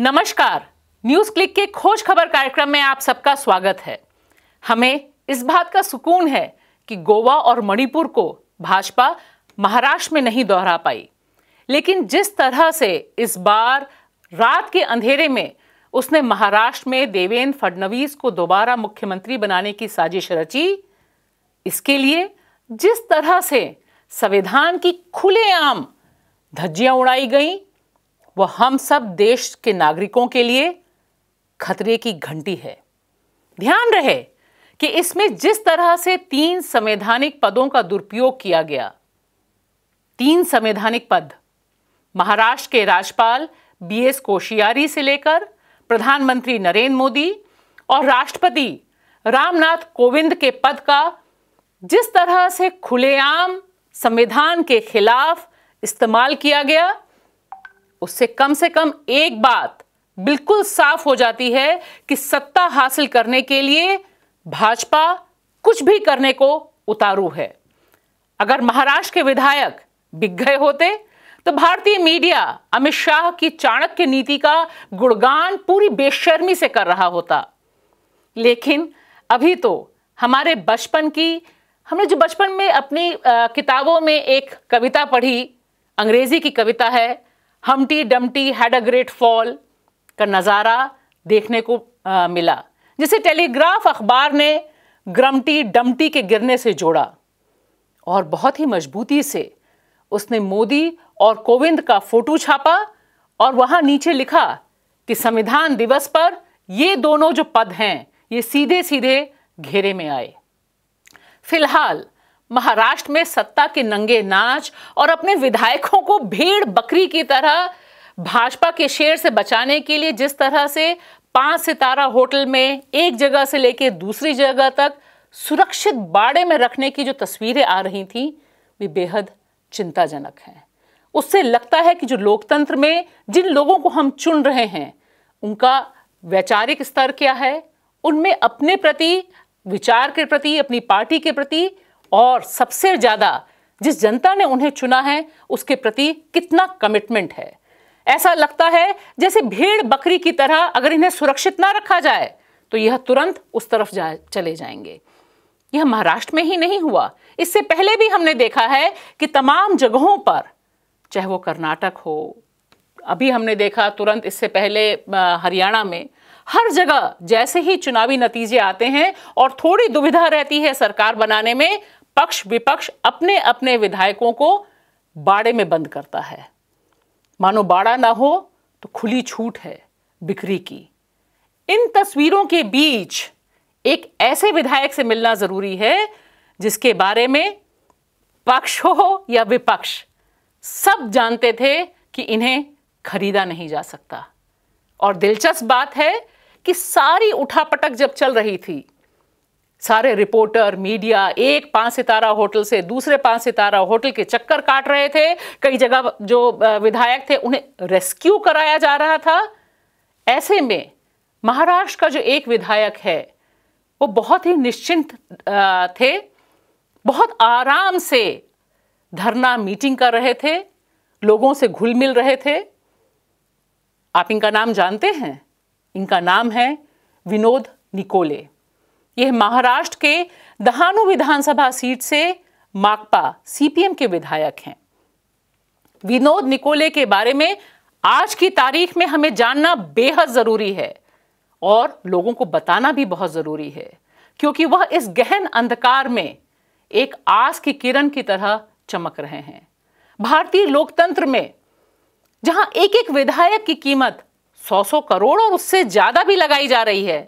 नमस्कार news click के खोज खबर कार्यक्रम में आप सबका स्वागत है हमें इस बात का सुकून है कि गोवा और मणिपुर को भाजपा महाराष्ट्र में नहीं दोहरा पाई लेकिन जिस तरह से इस बार रात के अंधेरे में उसने महाराष्ट्र में देवेंद्र फडणवीस को दोबारा मुख्यमंत्री बनाने की साजिश रची इसके लिए जिस तरह से संविधान की खुलेआम धज्जियां उड़ाई गईं वो हम सब देश के नागरिकों के लिए खतरे की घंटी है ध्यान रहे कि इसमें जिस तरह से तीन संवैधानिक पदों का दुरुपयोग किया गया तीन संवैधानिक पद महाराष्ट्र के राज्यपाल बी एस कोशियारी से लेकर प्रधानमंत्री नरेंद्र मोदी और राष्ट्रपति रामनाथ कोविंद के पद का जिस तरह से खुलेआम संविधान के खिलाफ इस्तेमाल किया गया उससे कम से कम एक बात बिल्कुल साफ हो जाती है कि सत्ता हासिल करने के लिए भाजपा कुछ भी करने को उतारू है अगर महाराष्ट्र के विधायक बिक गए होते तो भारतीय मीडिया अमित शाह की चाणक्य नीति का गुणगान पूरी बेशर्मी से कर रहा होता लेकिन अभी तो हमारे बचपन की हमने जो बचपन में अपनी आ, किताबों में एक कविता पढ़ी अंग्रेजी की कविता है humpty dumpty had a great fall का नज़ारा देखने को आ, मिला जिसे टेलीग्राफ अखबार ने ग्रमटी डमटी के गिरने से जोड़ा और बहुत ही मजबूती से उसने मोदी और कोविंद का फोटो छापा और वहां नीचे लिखा कि संविधान दिवस पर ये दोनों जो पद हैं ये सीधे सीधे घेरे में आए फिलहाल महाराष्ट्र में सत्ता के नंगे नाच और अपने विधायकों को भीड़ बकरी की तरह भाजपा के शेर से बचाने के लिए जिस तरह से पांच सितारा होटल में एक जगह से लेकर दूसरी जगह तक सुरक्षित बाड़े में रखने की जो तस्वीरें आ रही थी वे बेहद चिंताजनक हैं उससे लगता है कि जो लोकतंत्र में जिन लोगों को हम चुन रहे हैं उनका वैचारिक स्तर क्या है उनमें अपने प्रति विचार के प्रति अपनी पार्टी के प्रति और सबसे ज़्यादा जिस जनता ने उन्हें चुना है उसके प्रति कितना कमिटमेंट है ऐसा लगता है जैसे भेड़ बकरी की तरह अगर इन्हें सुरक्षित ना रखा जाए तो यह तुरंत उस तरफ जा चले जाएंगे यह महाराष्ट्र में ही नहीं हुआ इससे पहले भी हमने देखा है कि तमाम जगहों पर चाहे वो कर्नाटक हो अभी हमने देखा तुरंत इससे पहले हरियाणा में हर जगह जैसे ही चुनावी नतीजे आते हैं और थोड़ी दुविधा रहती है सरकार बनाने में पक्ष विपक्ष अपने अपने विधायकों को बाड़े में बंद करता है मानो बाड़ा ना हो तो खुली छूट है बिक्री की इन तस्वीरों के बीच एक ऐसे विधायक से मिलना जरूरी है जिसके बारे में पक्ष हो या विपक्ष सब जानते थे कि इन्हें खरीदा नहीं जा सकता और दिलचस्प बात है कि सारी उठापटक जब चल रही थी सारे रिपोर्टर मीडिया एक पांच सितारा होटल से दूसरे पांच सितारा होटल के चक्कर काट रहे थे कई जगह जो विधायक थे उन्हें रेस्क्यू कराया जा रहा था ऐसे में महाराष्ट्र का जो एक विधायक है वो बहुत ही निश्चिंत थे बहुत आराम से धरना मीटिंग कर रहे थे लोगों से घुल मिल रहे थे आप इनका नाम जानते हैं इनका नाम है विनोद निकोले यह महाराष्ट्र के दहानू विधानसभा सीट से माकपा सीपीएम के विधायक हैं विनोद निकोले के बारे में आज की तारीख में हमें जानना बेहद जरूरी है और लोगों को बताना भी बहुत जरूरी है क्योंकि वह इस गहन अंधकार में एक आस की किरण की तरह चमक रहे हैं भारतीय लोकतंत्र में जहां एक एक विधायक की कीमत सौ सौ करोड़ और उससे ज्यादा भी लगाई जा रही है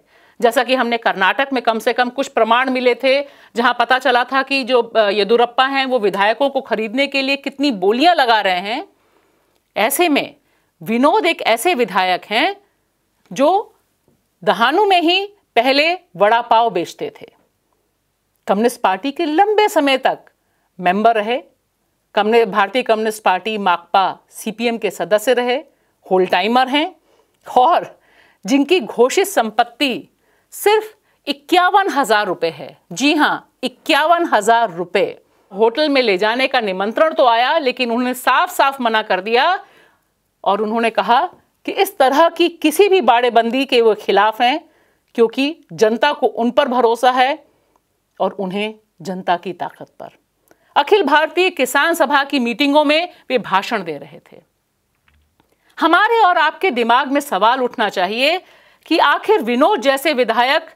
जैसा कि हमने कर्नाटक में कम से कम कुछ प्रमाण मिले थे जहां पता चला था कि जो येदुरप्पा हैं वो विधायकों को खरीदने के लिए कितनी बोलियां लगा रहे हैं ऐसे में विनोद एक ऐसे विधायक हैं जो दहानु में ही पहले वड़ा पाव बेचते थे कम्युनिस्ट पार्टी के लंबे समय तक मेंबर रहे कम्युनि भारतीय कम्युनिस्ट पार्टी माकपा सीपीएम के सदस्य रहे होल टाइमर हैं और जिनकी घोषित संपत्ति सिर्फ इक्यावन हजार रुपए है जी हाँ इक्यावन हजार रुपए होटल में ले जाने का निमंत्रण तो आया लेकिन उन्होंने साफ साफ मना कर दिया और उन्होंने कहा कि इस तरह की किसी भी बाड़ेबंदी के वो खिलाफ हैं क्योंकि जनता को उन पर भरोसा है और उन्हें जनता की ताकत पर अखिल भारतीय किसान सभा की मीटिंगों में वे भाषण दे रहे थे हमारे और आपके दिमाग में सवाल उठना चाहिए कि आखिर विनोद जैसे विधायक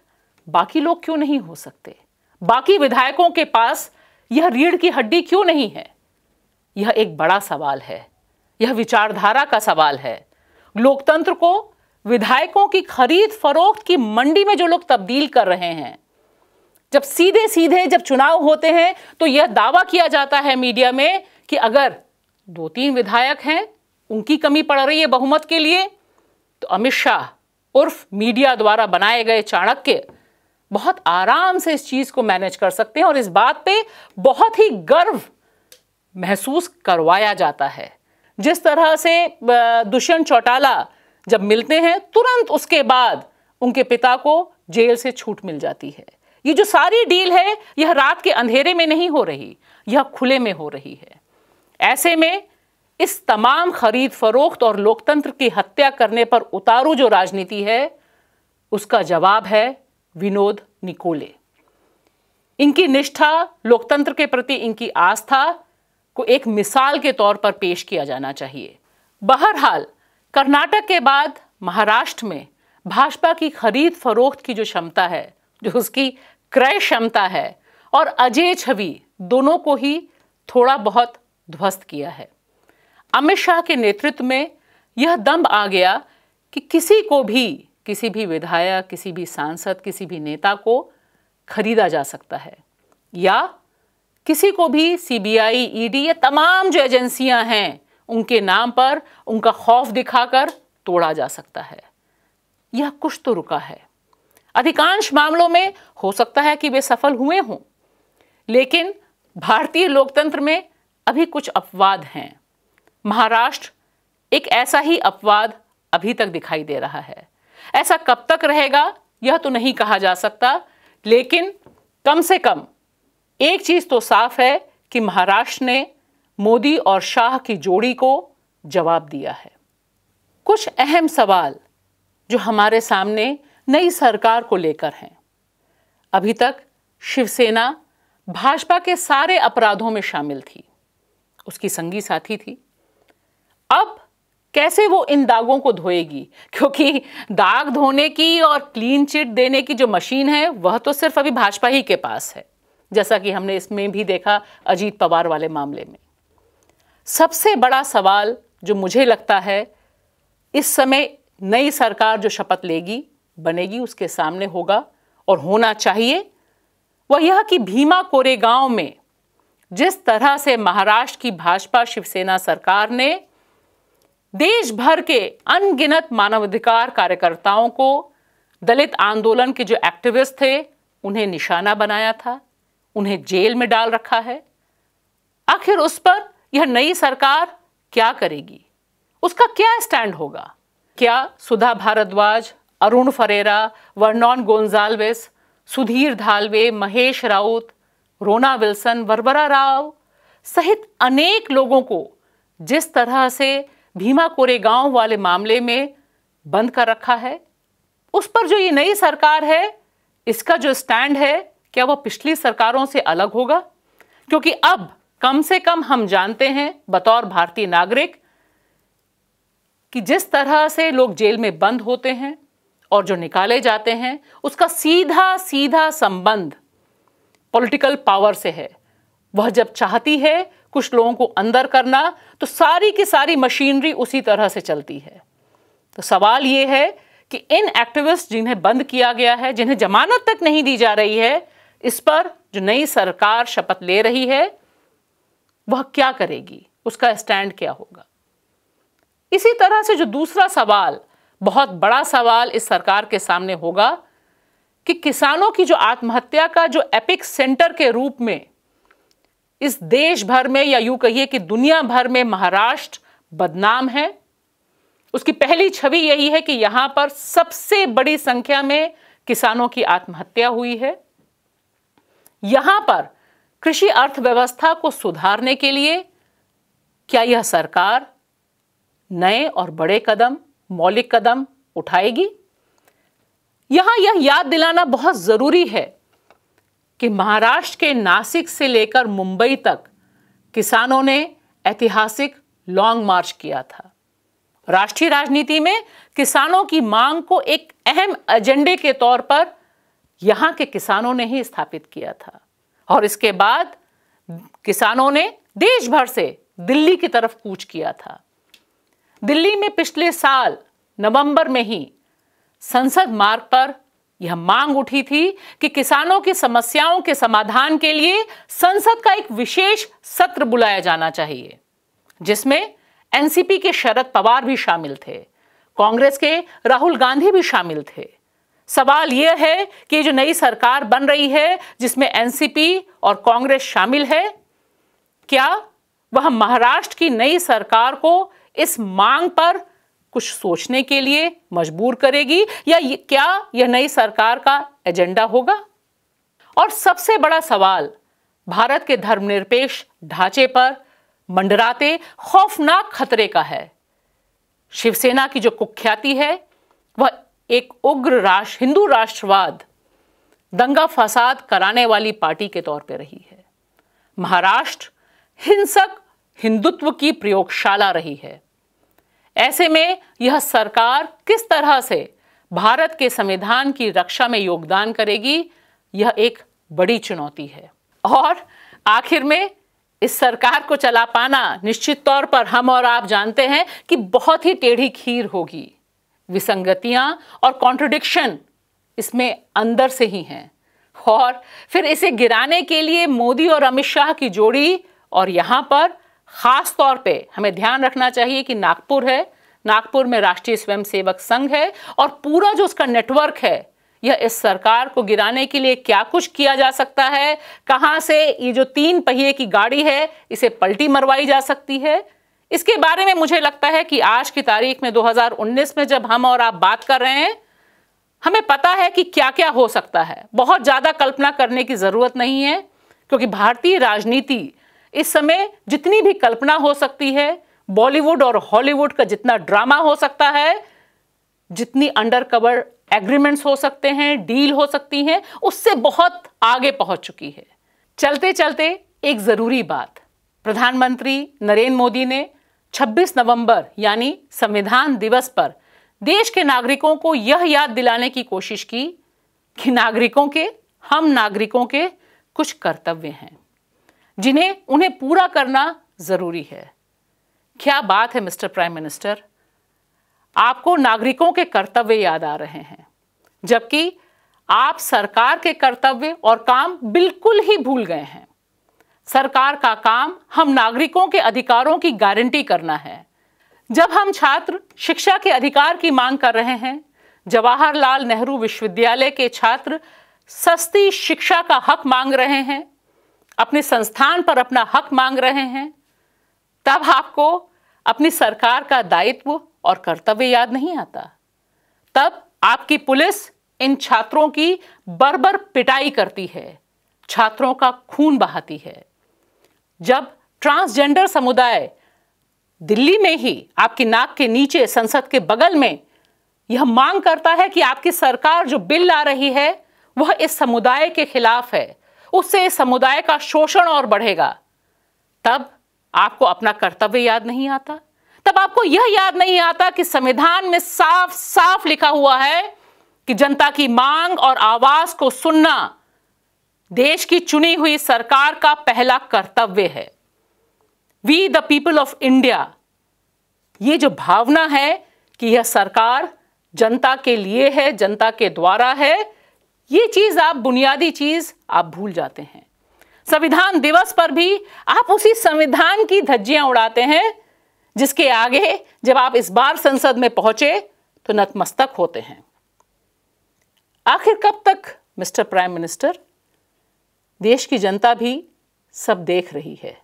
बाकी लोग क्यों नहीं हो सकते बाकी विधायकों के पास यह रीढ़ की हड्डी क्यों नहीं है यह एक बड़ा सवाल है यह विचारधारा का सवाल है लोकतंत्र को विधायकों की खरीद फरोख्त की मंडी में जो लोग तब्दील कर रहे हैं जब सीधे सीधे जब चुनाव होते हैं तो यह दावा किया जाता है मीडिया में कि अगर दो तीन विधायक हैं उनकी कमी पड़ रही है बहुमत के लिए तो अमित शाह उर्फ मीडिया द्वारा बनाए गए चाणक्य बहुत आराम से इस चीज को मैनेज कर सकते हैं और इस बात पे बहुत ही गर्व महसूस करवाया जाता है जिस तरह से दुष्यंत चौटाला जब मिलते हैं तुरंत उसके बाद उनके पिता को जेल से छूट मिल जाती है ये जो सारी डील है यह रात के अंधेरे में नहीं हो रही यह खुले में हो रही है ऐसे में इस तमाम खरीद फरोख्त और लोकतंत्र की हत्या करने पर उतारू जो राजनीति है उसका जवाब है विनोद निकोले इनकी निष्ठा लोकतंत्र के प्रति इनकी आस्था को एक मिसाल के तौर पर पेश किया जाना चाहिए बहरहाल कर्नाटक के बाद महाराष्ट्र में भाजपा की खरीद फरोख्त की जो क्षमता है जो उसकी क्रय क्षमता है और अजय छवि दोनों को ही थोड़ा बहुत ध्वस्त किया है अमित शाह के नेतृत्व में यह दम आ गया कि किसी को भी किसी भी विधायक किसी भी सांसद किसी भी नेता को खरीदा जा सकता है या किसी को भी सीबीआई ईडी या तमाम जो एजेंसियां हैं उनके नाम पर उनका खौफ दिखाकर तोड़ा जा सकता है यह कुछ तो रुका है अधिकांश मामलों में हो सकता है कि वे सफल हुए हों लेकिन भारतीय लोकतंत्र में अभी कुछ अपवाद हैं महाराष्ट्र एक ऐसा ही अपवाद अभी तक दिखाई दे रहा है ऐसा कब तक रहेगा यह तो नहीं कहा जा सकता लेकिन कम से कम एक चीज़ तो साफ है कि महाराष्ट्र ने मोदी और शाह की जोड़ी को जवाब दिया है कुछ अहम सवाल जो हमारे सामने नई सरकार को लेकर हैं अभी तक शिवसेना भाजपा के सारे अपराधों में शामिल थी उसकी संगी साथी थी अब कैसे वो इन दागों को धोएगी क्योंकि दाग धोने की और क्लीन चिट देने की जो मशीन है वह तो सिर्फ अभी भाजपा ही के पास है जैसा कि हमने इसमें भी देखा अजीत पवार वाले मामले में सबसे बड़ा सवाल जो मुझे लगता है इस समय नई सरकार जो शपथ लेगी बनेगी उसके सामने होगा और होना चाहिए वह यह कि भीमा कोरेगांव में जिस तरह से महाराष्ट्र की भाजपा शिवसेना सरकार ने देश भर के अनगिनत मानवाधिकार कार्यकर्ताओं को दलित आंदोलन के जो एक्टिविस्ट थे उन्हें निशाना बनाया था उन्हें जेल में डाल रखा है आखिर उस पर यह नई सरकार क्या करेगी उसका क्या स्टैंड होगा क्या सुधा भारद्वाज अरुण फरेरा वर्नॉन गोंजाल्वेस सुधीर धालवे महेश राउत रोना विल्सन वरबरा राव सहित अनेक लोगों को जिस तरह से भीमा कोरेगांव वाले मामले में बंद कर रखा है उस पर जो ये नई सरकार है इसका जो स्टैंड है क्या वह पिछली सरकारों से अलग होगा क्योंकि अब कम से कम हम जानते हैं बतौर भारतीय नागरिक कि जिस तरह से लोग जेल में बंद होते हैं और जो निकाले जाते हैं उसका सीधा सीधा संबंध पॉलिटिकल पावर से है वह जब चाहती है कुछ लोगों को अंदर करना तो सारी की सारी मशीनरी उसी तरह से चलती है तो सवाल ये है कि इन एक्टिविस्ट जिन्हें बंद किया गया है जिन्हें जमानत तक नहीं दी जा रही है इस पर जो नई सरकार शपथ ले रही है वह क्या करेगी उसका स्टैंड क्या होगा इसी तरह से जो दूसरा सवाल बहुत बड़ा सवाल इस सरकार के सामने होगा कि किसानों की जो आत्महत्या का जो एपिक सेंटर के रूप में इस देश भर में या यूं कहिए कि दुनिया भर में महाराष्ट्र बदनाम है उसकी पहली छवि यही है कि यहां पर सबसे बड़ी संख्या में किसानों की आत्महत्या हुई है यहां पर कृषि अर्थव्यवस्था को सुधारने के लिए क्या यह सरकार नए और बड़े कदम मौलिक कदम उठाएगी यहां यह याद दिलाना बहुत ज़रूरी है कि महाराष्ट्र के नासिक से लेकर मुंबई तक किसानों ने ऐतिहासिक लॉन्ग मार्च किया था राष्ट्रीय राजनीति में किसानों की मांग को एक अहम एजेंडे के तौर पर यहां के किसानों ने ही स्थापित किया था और इसके बाद किसानों ने देश भर से दिल्ली की तरफ कूच किया था दिल्ली में पिछले साल नवंबर में ही संसद मार्ग पर यह मांग उठी थी कि किसानों की समस्याओं के समाधान के लिए संसद का एक विशेष सत्र बुलाया जाना चाहिए जिसमें एनसीपी के शरद पवार भी शामिल थे कांग्रेस के राहुल गांधी भी शामिल थे सवाल यह है कि जो नई सरकार बन रही है जिसमें एनसीपी और कांग्रेस शामिल है क्या वह महाराष्ट्र की नई सरकार को इस मांग पर कुछ सोचने के लिए मजबूर करेगी या क्या यह नई सरकार का एजेंडा होगा और सबसे बड़ा सवाल भारत के धर्मनिरपेक्ष ढांचे पर मंडराते खौफनाक खतरे का है शिवसेना की जो कुख्याति है वह एक उग्र राष्ट्र हिंदू राष्ट्रवाद दंगा फसाद कराने वाली पार्टी के तौर पर रही है महाराष्ट्र हिंसक हिंदुत्व की प्रयोगशाला रही है ऐसे में यह सरकार किस तरह से भारत के संविधान की रक्षा में योगदान करेगी यह एक बड़ी चुनौती है और आखिर में इस सरकार को चला पाना निश्चित तौर पर हम और आप जानते हैं कि बहुत ही टेढ़ी खीर होगी विसंगतियां और कॉन्ट्रोडिक्शन इसमें अंदर से ही हैं और फिर इसे गिराने के लिए मोदी और अमित शाह की जोड़ी और यहां पर ख़ास तौर पे हमें ध्यान रखना चाहिए कि नागपुर है नागपुर में राष्ट्रीय स्वयंसेवक संघ है और पूरा जो उसका नेटवर्क है यह इस सरकार को गिराने के लिए क्या कुछ किया जा सकता है कहां से ये जो तीन पहिए की गाड़ी है इसे पलटी मरवाई जा सकती है इसके बारे में मुझे लगता है कि आज की तारीख में 2019 में जब हम और आप बात कर रहे हैं हमें पता है कि क्या क्या हो सकता है बहुत ज़्यादा कल्पना करने की ज़रूरत नहीं है क्योंकि भारतीय राजनीति इस समय जितनी भी कल्पना हो सकती है बॉलीवुड और हॉलीवुड का जितना ड्रामा हो सकता है जितनी अंडर कवर एग्रीमेंट्स हो सकते हैं डील हो सकती हैं उससे बहुत आगे पहुंच चुकी है चलते चलते एक ज़रूरी बात प्रधानमंत्री नरेंद्र मोदी ने 26 नवंबर यानी संविधान दिवस पर देश के नागरिकों को यह याद दिलाने की कोशिश की कि नागरिकों के हम नागरिकों के कुछ कर्तव्य हैं जिन्हें उन्हें पूरा करना ज़रूरी है क्या बात है मिस्टर प्राइम मिनिस्टर आपको नागरिकों के कर्तव्य याद आ रहे हैं जबकि आप सरकार के कर्तव्य और काम बिल्कुल ही भूल गए हैं सरकार का काम हम नागरिकों के अधिकारों की गारंटी करना है जब हम छात्र शिक्षा के अधिकार की मांग कर रहे हैं जवाहरलाल नेहरू विश्वविद्यालय के छात्र सस्ती शिक्षा का हक मांग रहे हैं अपने संस्थान पर अपना हक मांग रहे हैं तब आपको अपनी सरकार का दायित्व और कर्तव्य याद नहीं आता तब आपकी पुलिस इन छात्रों की बरबर पिटाई करती है छात्रों का खून बहाती है जब ट्रांसजेंडर समुदाय दिल्ली में ही आपकी नाक के नीचे संसद के बगल में यह मांग करता है कि आपकी सरकार जो बिल ला रही है वह इस समुदाय के खिलाफ है उससे समुदाय का शोषण और बढ़ेगा तब आपको अपना कर्तव्य याद नहीं आता तब आपको यह याद नहीं आता कि संविधान में साफ साफ लिखा हुआ है कि जनता की मांग और आवाज को सुनना देश की चुनी हुई सरकार का पहला कर्तव्य है we the people of India ये जो भावना है कि यह सरकार जनता के लिए है जनता के द्वारा है ये चीज़ आप बुनियादी चीज़ आप भूल जाते हैं संविधान दिवस पर भी आप उसी संविधान की धज्जियां उड़ाते हैं जिसके आगे जब आप इस बार संसद में पहुंचे तो नतमस्तक होते हैं आखिर कब तक मिस्टर प्राइम मिनिस्टर देश की जनता भी सब देख रही है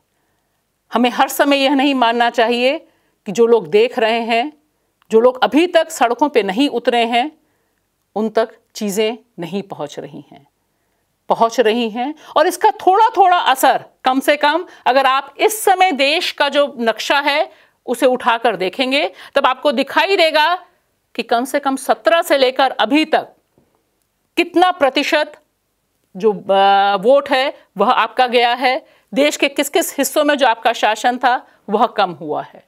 हमें हर समय यह नहीं मानना चाहिए कि जो लोग देख रहे हैं जो लोग अभी तक सड़कों पे नहीं उतरे हैं उन तक चीज़ें नहीं पहुंच रही हैं पहुंच रही हैं और इसका थोड़ा थोड़ा असर कम से कम अगर आप इस समय देश का जो नक्शा है उसे उठाकर देखेंगे तब आपको दिखाई देगा कि कम से कम सत्रह से लेकर अभी तक कितना प्रतिशत जो वोट है वह आपका गया है देश के किस किस हिस्सों में जो आपका शासन था वह कम हुआ है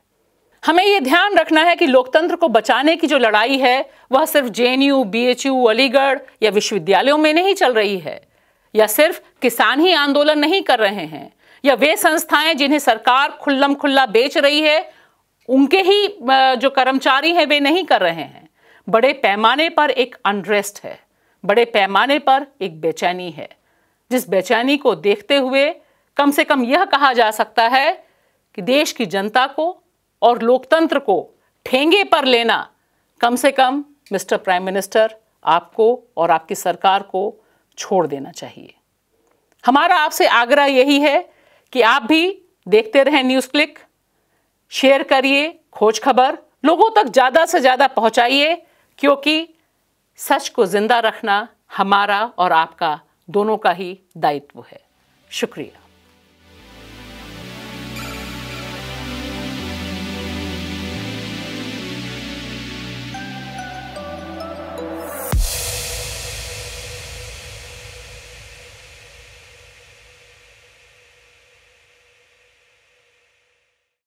हमें ये ध्यान रखना है कि लोकतंत्र को बचाने की जो लड़ाई है वह सिर्फ जे बीएचयू अलीगढ़ या विश्वविद्यालयों में नहीं चल रही है या सिर्फ किसान ही आंदोलन नहीं कर रहे हैं या वे संस्थाएं जिन्हें सरकार खुल्लम खुल्ला बेच रही है उनके ही जो कर्मचारी हैं वे नहीं कर रहे हैं बड़े पैमाने पर एक अनरेस्ट है बड़े पैमाने पर एक बेचैनी है जिस बेचैनी को देखते हुए कम से कम यह कहा जा सकता है कि देश की जनता को और लोकतंत्र को ठेंगे पर लेना कम से कम मिस्टर प्राइम मिनिस्टर आपको और आपकी सरकार को छोड़ देना चाहिए हमारा आपसे आग्रह यही है कि आप भी देखते रहें न्यूज़ क्लिक शेयर करिए खोज खबर लोगों तक ज़्यादा से ज़्यादा पहुंचाइए क्योंकि सच को ज़िंदा रखना हमारा और आपका दोनों का ही दायित्व है शुक्रिया